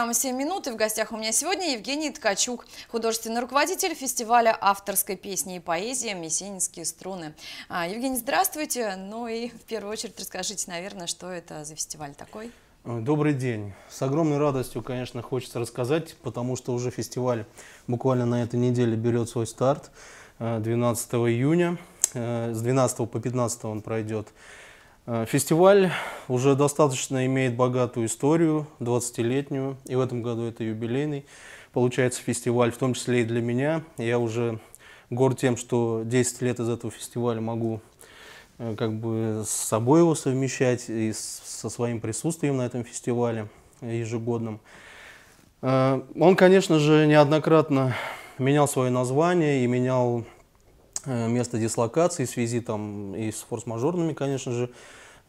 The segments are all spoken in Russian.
программа «7 минут» и в гостях у меня сегодня Евгений Ткачук, художественный руководитель фестиваля авторской песни и поэзии «Мессининские струны». А, Евгений, здравствуйте. Ну и в первую очередь расскажите, наверное, что это за фестиваль такой? Э, добрый день. С огромной радостью, конечно, хочется рассказать, потому что уже фестиваль буквально на этой неделе берет свой старт. 12 э, июня. Э, с 12 по 15 он пройдет Э, фестиваль уже достаточно имеет богатую историю, 20-летнюю, и в этом году это юбилейный. Получается фестиваль, в том числе и для меня. Я уже горд тем, что 10 лет из этого фестиваля могу э, как бы с собой его совмещать и со своим присутствием на этом фестивале ежегодном. Э, он, конечно же, неоднократно менял свое название и менял Э, место дислокации в связи там и с форс-мажорными, конечно же,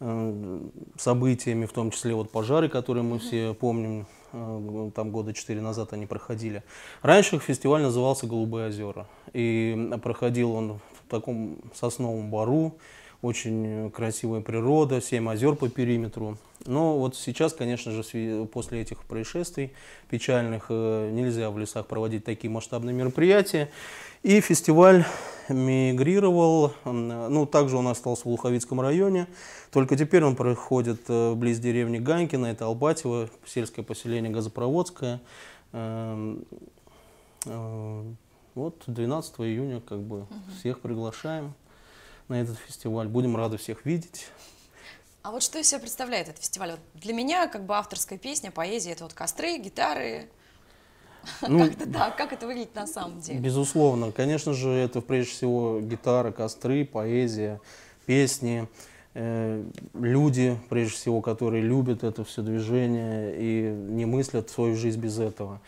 э, событиями, в том числе вот пожары, которые мы все помним, э, там года четыре назад они проходили. Раньше фестиваль назывался «Голубые озера», и проходил он в таком сосновом бару, очень красивая природа, семь озер по периметру. Но вот сейчас, конечно же, после этих происшествий печальных, нельзя в лесах проводить такие масштабные мероприятия. И фестиваль мигрировал, ну, также он остался в Луховицком районе, только теперь он проходит э, близ деревни Ганькина, это Албатьево, сельское поселение Газопроводское. Эм, э, вот 12 июня как бы угу. всех приглашаем на этот фестиваль, будем рады всех видеть. А вот что из себя представляет этот фестиваль? Вот для меня как бы авторская песня, поэзия – это вот костры, гитары, ну, Как-то да, как это выглядит на самом деле? Безусловно. Конечно же, это прежде всего гитара, костры, поэзия, песни, э, люди, прежде всего, которые любят это все движение и не мыслят свою жизнь без этого.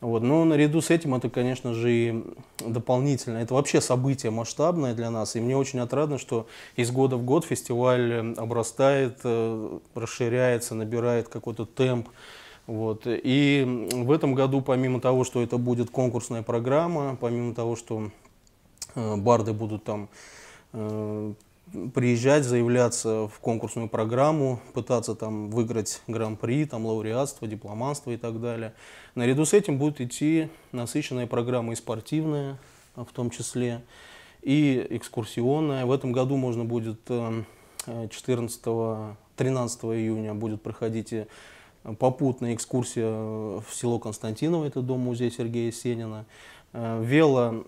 Вот. Но наряду с этим это, конечно же, и дополнительно. Это вообще событие масштабное для нас. И мне очень отрадно, что из года в год фестиваль обрастает, э, расширяется, набирает какой-то темп. Вот. И в этом году, помимо того, что это будет конкурсная программа, помимо того, что э, барды будут там э, приезжать, заявляться в конкурсную программу, пытаться там выиграть гран-при, там лауреатство, дипломанство и так далее. Наряду с этим будет идти насыщенная программа и спортивная а, в том числе, и экскурсионная. В этом году можно будет 14-13 э, июня будет проходить и попутная экскурсия в село Константиново, это дом музея Сергея Сенина. Э, вело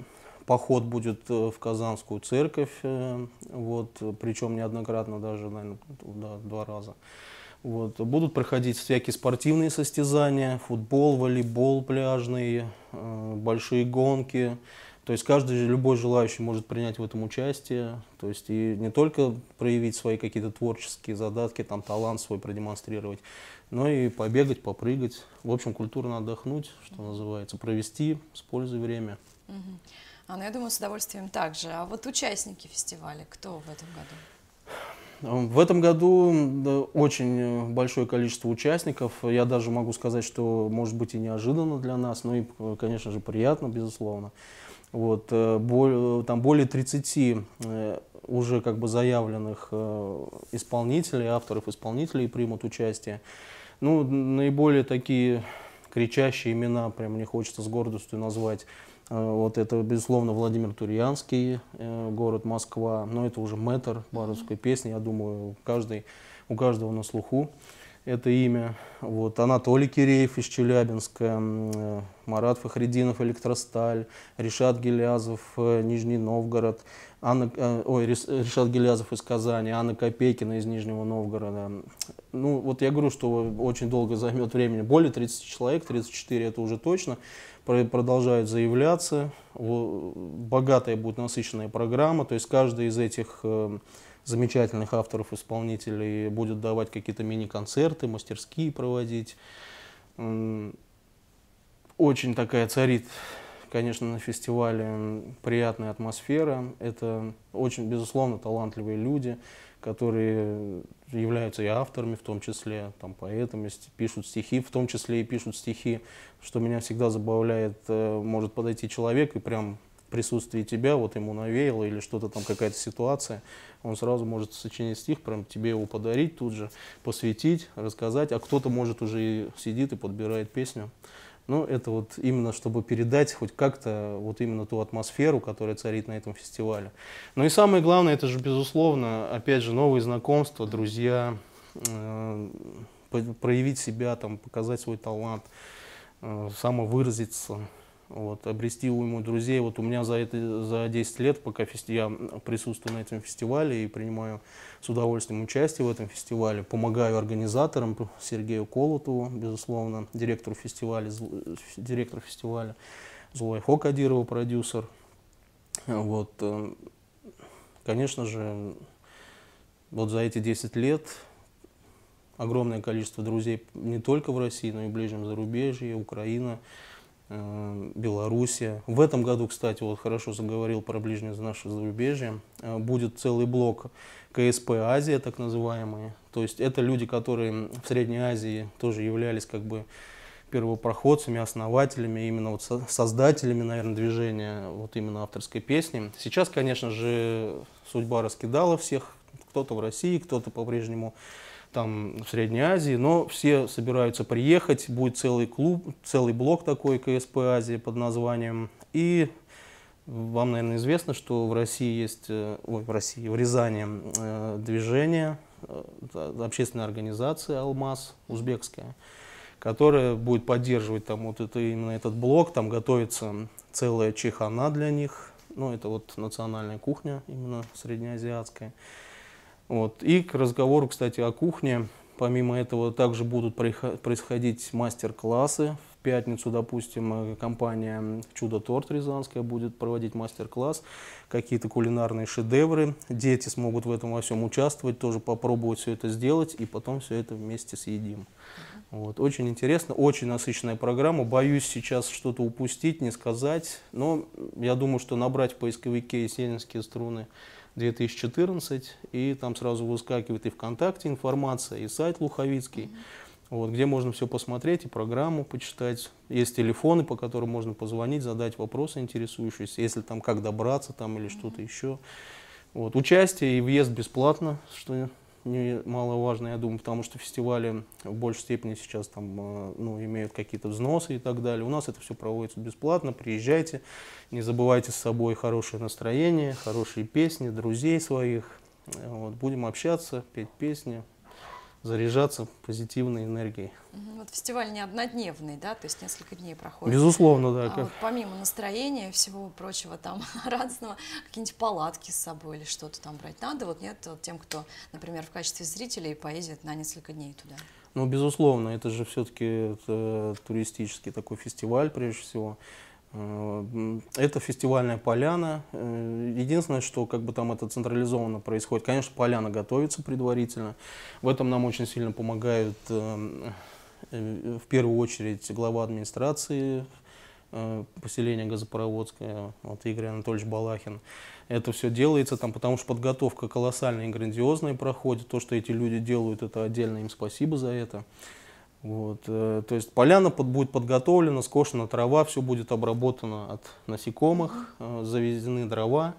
поход будет э, в Казанскую церковь, э, вот, причем неоднократно, даже, наверное, да, два раза. Вот. Будут проходить всякие спортивные состязания, футбол, волейбол пляжный, большие гонки, то есть каждый, любой желающий может принять в этом участие, то есть и не только проявить свои какие-то творческие задатки, там талант свой продемонстрировать, но и побегать, попрыгать, в общем, культурно отдохнуть, что называется, провести с пользой время. Угу. А, ну, я думаю, с удовольствием также. А вот участники фестиваля, кто в этом году? Эм, в этом году очень э, большое количество участников. Я даже могу сказать, что может быть и неожиданно для нас, но и, э, конечно же, приятно, безусловно. Вот, э, там более 30 уже как бы заявленных исполнителей, авторов-исполнителей примут участие. Ну, наиболее такие кричащие имена, прям мне хочется с гордостью назвать Э, вот это, безусловно, Владимир Турьянский, э, город Москва. Но это уже мэтр баровской песни, я думаю, каждый, у каждого на слуху это имя. Вот, Анатолий Киреев из Челябинска, э, Марат Фахридинов Электросталь, Ришат Гелязов, э, Нижний Новгород, Анна, э, ой, Ришат Гелязов из Казани, Анна Копейкина из Нижнего Новгорода. Ну, вот я говорю, что очень долго займет времени. Более 30 человек, 34 это уже точно, продолжают заявляться. Богатая будет насыщенная программа, то есть каждый из этих замечательных авторов-исполнителей будет давать какие-то мини-концерты, мастерские проводить. Очень такая царит, конечно, на фестивале приятная атмосфера. Это очень, безусловно, талантливые люди, которые являются и авторами в том числе, там, поэтами, пишут стихи, в том числе и пишут стихи, что меня всегда забавляет, э, может подойти человек и прям присутствии тебя, вот ему навеяло или что-то там, какая-то ситуация, он сразу может сочинить стих, прям тебе его подарить тут же, посвятить, рассказать, а кто-то, может, уже и сидит и подбирает песню. Ну, это вот именно, чтобы передать хоть как-то вот именно ту атмосферу, которая царит на этом фестивале. Ну и самое главное, это же, безусловно, опять же, новые знакомства, друзья, э, проявить себя, там, показать свой талант, э, самовыразиться вот, обрести уйму друзей. Вот у меня за, это, за 10 лет, пока фести... я присутствую на этом фестивале и принимаю с удовольствием участие в этом фестивале, помогаю организаторам, Сергею Колотову, безусловно, директору фестиваля, директор фестиваля, Зулайхо Кадирова, продюсер. Вот, э, конечно же, вот за эти 10 лет огромное количество друзей не только в России, но и в ближнем зарубежье, Украина – Э, Белоруссия. В этом году, кстати, вот хорошо заговорил про ближнее наше зарубежье, э, будет целый блок КСП Азия, так называемые. То есть это люди, которые в Средней Азии тоже являлись как бы первопроходцами, основателями, именно вот создателями, наверное, движения вот именно авторской песни. Сейчас, конечно же, судьба раскидала всех, кто-то в России, кто-то по-прежнему там, в Средней Азии, но все собираются приехать, будет целый клуб, целый блок такой КСП Азии под названием. И вам, наверное, известно, что в России есть, э, ой, в России, в Рязани э, движение, э, общественная организация «Алмаз» узбекская, которая будет поддерживать там вот это, именно этот блок, там готовится целая чехана для них, ну, это вот национальная кухня именно среднеазиатская. Вот. И к разговору, кстати, о кухне. Помимо этого также будут происходить мастер-классы. В пятницу, допустим, э, компания «Чудо-торт» Рязанская будет проводить мастер-класс, какие-то кулинарные шедевры. Дети смогут в этом во всем участвовать, тоже попробовать все это сделать, и потом все это вместе съедим. Вот. Очень интересно, очень насыщенная программа. Боюсь сейчас что-то упустить, не сказать, но я думаю, что набрать в поисковике «Есенинские струны» 2014, и там сразу выскакивает и ВКонтакте информация, и сайт Луховицкий, mm-hmm. вот, где можно все посмотреть, и программу почитать. Есть телефоны, по которым можно позвонить, задать вопросы интересующиеся, если там как добраться там или mm-hmm. что-то еще. Вот, участие и въезд бесплатно, что немаловажно, я думаю, потому что фестивали в большей степени сейчас там, э, ну, имеют какие-то взносы и так далее. У нас это все проводится бесплатно, приезжайте, не забывайте с собой хорошее настроение, хорошие песни, друзей своих. Э, вот, будем общаться, петь песни, заряжаться позитивной энергией. Вот фестиваль не однодневный, да, то есть несколько дней проходит. Безусловно, да. А как... вот помимо настроения всего прочего там разного, какие-нибудь палатки с собой или что-то там брать надо, вот нет вот тем, кто, например, в качестве зрителей поедет на несколько дней туда. Ну, безусловно, это же все-таки э, туристический такой фестиваль, прежде всего. Это фестивальная поляна. Э, единственное, что как бы там это централизованно происходит. Конечно, поляна готовится предварительно. В этом нам очень сильно помогают э, э, в первую очередь глава администрации поселения Газопроводское, вот Игорь Анатольевич Балахин. Это все делается там, потому что подготовка колоссальная и грандиозная проходит. То, что эти люди делают, это отдельно им спасибо за это. Вот, э, то есть поляна под, будет подготовлена, скошена трава, все будет обработано от насекомых, э, завезены дрова.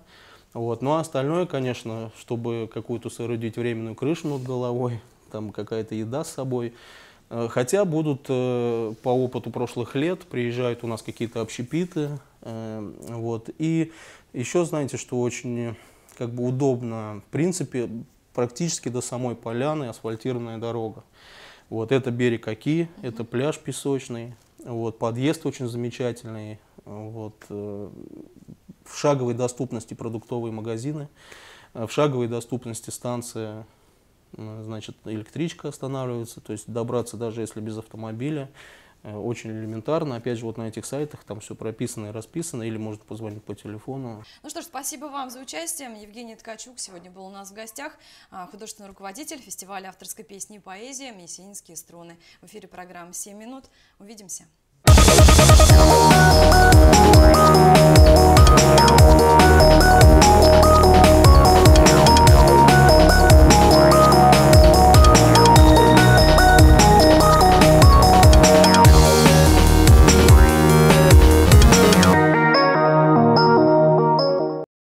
Вот. Ну а остальное, конечно, чтобы какую-то соорудить временную крышу над головой, там какая-то еда с собой. Э, хотя будут э, по опыту прошлых лет, приезжают у нас какие-то общепиты. Э, вот. И еще знаете, что очень как бы удобно, в принципе, практически до самой поляны асфальтированная дорога. Вот это берег Оки, это пляж песочный, вот, подъезд очень замечательный, вот, э, в шаговой доступности продуктовые магазины, э, в шаговой доступности станция, э, значит, электричка останавливается, то есть добраться даже если без автомобиля, Э, очень элементарно. Опять же, вот на этих сайтах там все прописано и расписано, или может позвонить по телефону. Ну что ж, спасибо вам за участие. Евгений Ткачук сегодня был у нас в гостях, а, художественный руководитель фестиваля авторской песни и поэзии «Мессинские струны». В эфире программа «7 минут». Увидимся.